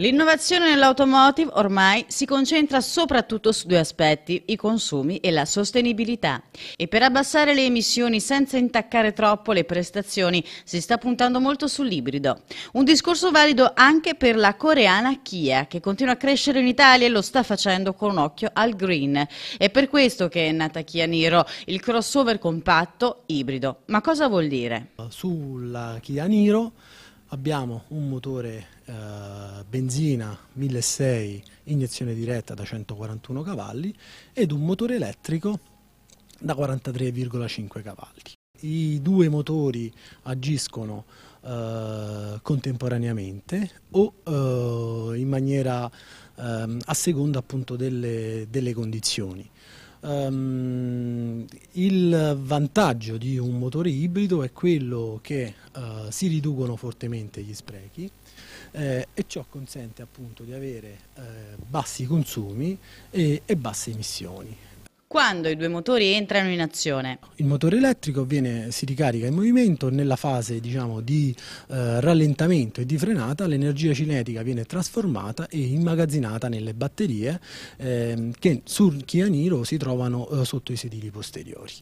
L'innovazione nell'automotive ormai si concentra soprattutto su due aspetti, i consumi e la sostenibilità. E per abbassare le emissioni senza intaccare troppo le prestazioni si sta puntando molto sull'ibrido. Un discorso valido anche per la coreana Kia, che continua a crescere in Italia e lo sta facendo con un occhio al green. È per questo che è nata Kia Niro, il crossover compatto ibrido. Ma cosa vuol dire? Sulla Kia Niro abbiamo un motore eh, benzina 1.6 iniezione diretta da 141 cavalli ed un motore elettrico da 43,5 cavalli. I due motori agiscono eh, contemporaneamente o eh, in maniera ehm, a seconda appunto delle, delle condizioni. Um, il vantaggio di un motore ibrido è quello che uh, si riducono fortemente gli sprechi eh, e ciò consente appunto di avere eh, bassi consumi e, e basse emissioni quando i due motori entrano in azione. Il motore elettrico viene, si ricarica in movimento nella fase diciamo, di eh, rallentamento e di frenata, l'energia cinetica viene trasformata e immagazzinata nelle batterie eh, che sul Kia Niro si trovano eh, sotto i sedili posteriori.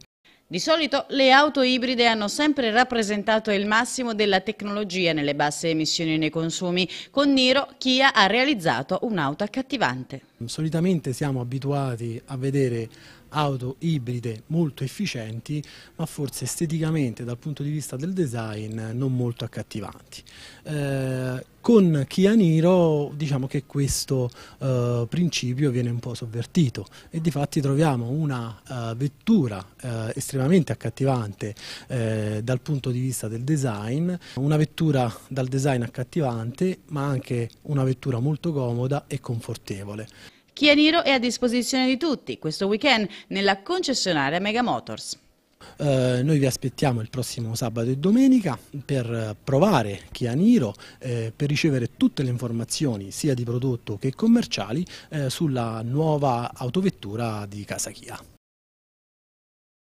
Di solito le auto ibride hanno sempre rappresentato il massimo della tecnologia nelle basse emissioni nei consumi. Con Niro Kia ha realizzato un'auto accattivante. Solitamente siamo abituati a vedere auto ibride molto efficienti ma forse esteticamente dal punto di vista del design non molto accattivanti. Eh, con Kia Niro diciamo che questo eh, principio viene un po' sovvertito e di fatti troviamo una uh, vettura uh, estremamente accattivante eh, dal punto di vista del design, una vettura dal design accattivante ma anche una vettura molto comoda e confortevole. Kia Niro è a disposizione di tutti questo weekend nella concessionaria Mega Motors. Eh, noi vi aspettiamo il prossimo sabato e domenica per provare Kia Niro, eh, per ricevere tutte le informazioni sia di prodotto che commerciali eh, sulla nuova autovettura di Casa Kia.